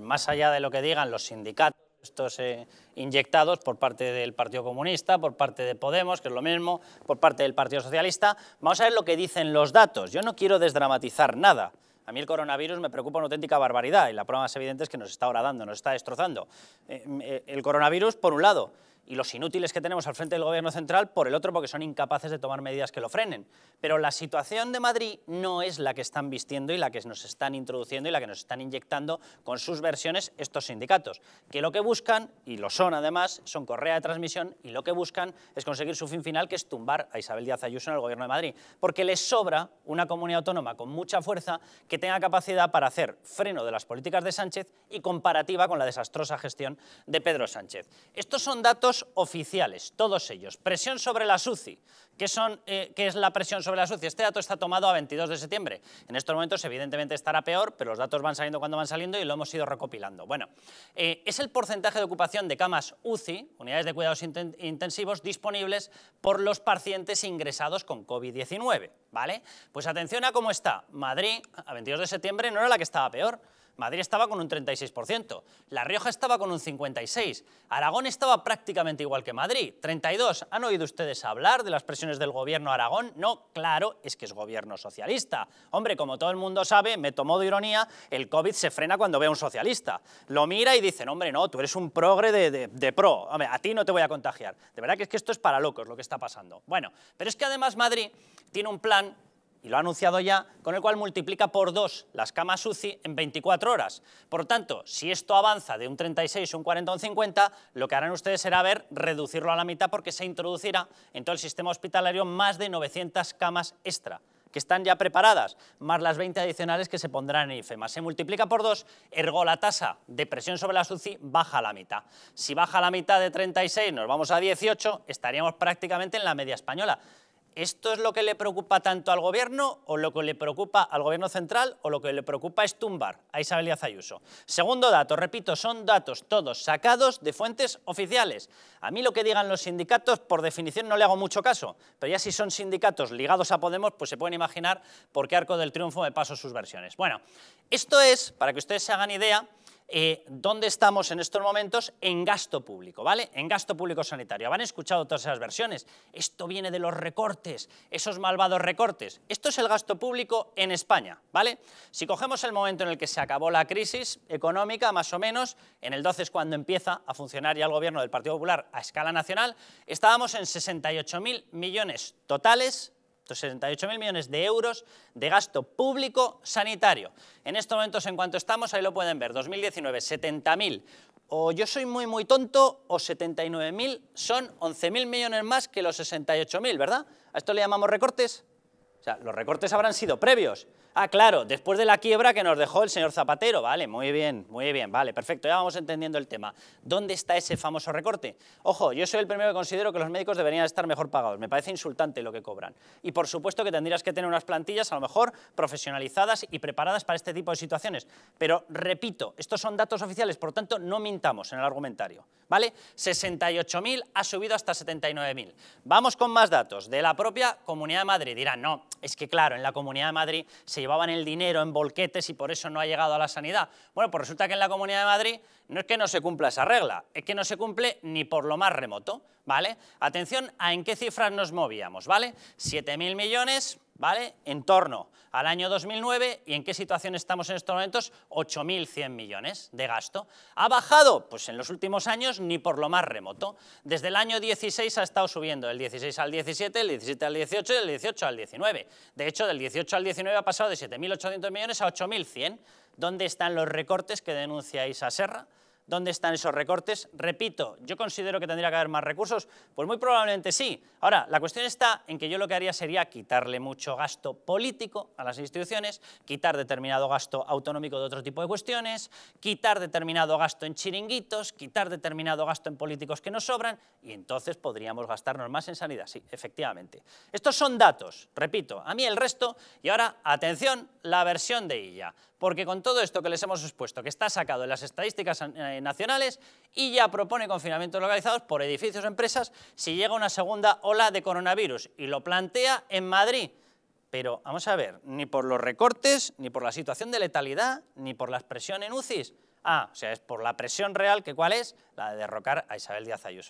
más allá de lo que digan los sindicatos, estos eh, inyectados por parte del Partido Comunista, por parte de Podemos, que es lo mismo, por parte del Partido Socialista. Vamos a ver lo que dicen los datos. Yo no quiero desdramatizar nada. A mí el coronavirus me preocupa una auténtica barbaridad y la prueba más evidente es que nos está ahora dando, nos está destrozando. Eh, eh, el coronavirus, por un lado, y los inútiles que tenemos al frente del gobierno central, por el otro porque son incapaces de tomar medidas que lo frenen. Pero la situación de Madrid no es la que están vistiendo y la que nos están introduciendo y la que nos están inyectando con sus versiones estos sindicatos, que lo que buscan, y lo son además, son correa de transmisión y lo que buscan es conseguir su fin final, que es tumbar a Isabel Díaz Ayuso en el gobierno de Madrid, porque les sobra una comunidad autónoma con mucha fuerza que tenga capacidad para hacer freno de las políticas de Sánchez y comparativa con la desastrosa gestión de Pedro Sánchez. Estos son datos oficiales, todos ellos. Presión sobre las UCI. ¿Qué, son, eh, es la presión sobre las UCI? Este dato está tomado a 22 de septiembre. En estos momentos, evidentemente, estará peor, pero los datos van saliendo cuando van saliendo y lo hemos ido recopilando. Bueno, eh, es el porcentaje de ocupación de camas UCI, unidades de cuidados intensivos, disponibles por los pacientes ingresados con COVID-19. ¿Vale? Pues atención a cómo está. Madrid, a 22 de septiembre, no era la que estaba peor. Madrid estaba con un 36%, La Rioja estaba con un 56%, Aragón estaba prácticamente igual que Madrid, 32%. ¿Han oído ustedes hablar de las presiones del gobierno Aragón? No, claro, es que es gobierno socialista. Hombre, como todo el mundo sabe, me tomó de ironía, el COVID se frena cuando ve a un socialista. Lo mira y dicen, hombre, no, tú eres un progre de, pro, a ti no te voy a contagiar. De verdad que es que esto es para locos lo que está pasando. Bueno, pero es que además Madrid tiene un plan y lo ha anunciado ya, con el cual multiplica por dos las camas UCI en 24 horas. Por tanto, si esto avanza de un 36, un 40, un 50, lo que harán ustedes será ver reducirlo a la mitad porque se introducirá en todo el sistema hospitalario más de 900 camas extra que están ya preparadas, más las 20 adicionales que se pondrán en IFEMA. Se multiplica por dos, ergo la tasa de presión sobre la UCI baja a la mitad. Si baja a la mitad de 36, nos vamos a 18, estaríamos prácticamente en la media española. ¿Esto es lo que le preocupa tanto al gobierno o lo que le preocupa al gobierno central o lo que le preocupa es tumbar a Isabel Díaz Ayuso? Segundo dato, repito, son datos todos sacados de fuentes oficiales. A mí lo que digan los sindicatos, por definición, no le hago mucho caso, pero ya si son sindicatos ligados a Podemos, pues se pueden imaginar por qué Arco del Triunfo me paso sus versiones. Bueno, esto es, para que ustedes se hagan idea, eh, dónde estamos en estos momentos en gasto público, ¿vale? En gasto público sanitario. han escuchado todas esas versiones. Esto viene de los recortes, esos malvados recortes. Esto es el gasto público en España, ¿vale? Si cogemos el momento en el que se acabó la crisis económica, más o menos, en el 12 es cuando empieza a funcionar ya el gobierno del Partido Popular a escala nacional, estábamos en 68.000 millones totales 68.000 millones de euros de gasto público sanitario. En estos momentos, en cuanto estamos, ahí lo pueden ver, 2019, 70.000. O yo soy muy, muy tonto, o 79.000 son 11.000 millones más que los 68.000, ¿verdad? ¿A esto le llamamos recortes? O sea, los recortes habrán sido previos. Ah, claro, después de la quiebra que nos dejó el señor Zapatero. Vale, muy bien, muy bien, vale, perfecto, ya vamos entendiendo el tema. ¿Dónde está ese famoso recorte? Ojo, yo soy el primero que considero que los médicos deberían estar mejor pagados. Me parece insultante lo que cobran. Y por supuesto que tendrías que tener unas plantillas, a lo mejor, profesionalizadas y preparadas para este tipo de situaciones. Pero, repito, estos son datos oficiales, por tanto, no mintamos en el argumentario. ¿Vale? 68.000 ha subido hasta 79.000. Vamos con más datos de la propia Comunidad de Madrid. Dirán, no, es que claro, en la Comunidad de Madrid se llevaban el dinero en bolquetes y por eso no ha llegado a la sanidad. Bueno, pues resulta que en la Comunidad de Madrid no es que no se cumpla esa regla, es que no se cumple ni por lo más remoto, ¿vale? Atención a en qué cifras nos movíamos, ¿vale? 7.000 millones ¿vale? En torno al año 2009 y en qué situación estamos en estos momentos, 8.100 millones de gasto. ¿Ha bajado? Pues en los últimos años ni por lo más remoto. Desde el año 16 ha estado subiendo, del 16 al 17, del 17 al 18 y del 18 al 19. De hecho, del 18 al 19 ha pasado de 7.800 millones a 8.100. ¿Dónde están los recortes que denuncia Isa Serra? dónde están esos recortes. Repito, yo considero que tendría que haber más recursos, pues muy probablemente sí. Ahora, la cuestión está en que yo lo que haría sería quitarle mucho gasto político a las instituciones, quitar determinado gasto autonómico de otro tipo de cuestiones, quitar determinado gasto en chiringuitos, quitar determinado gasto en políticos que nos sobran y entonces podríamos gastarnos más en sanidad, sí, efectivamente. Estos son datos, repito, a mí el resto y ahora, atención, la versión de ella porque con todo esto que les hemos expuesto, que está sacado en las estadísticas eh, nacionales y ya propone confinamientos localizados por edificios o empresas si llega una segunda ola de coronavirus y lo plantea en Madrid. Pero vamos a ver, ni por los recortes, ni por la situación de letalidad, ni por la expresión en UCIs. Ah, o sea, es por la presión real, que cuál es, la de derrocar a Isabel Díaz Ayuso.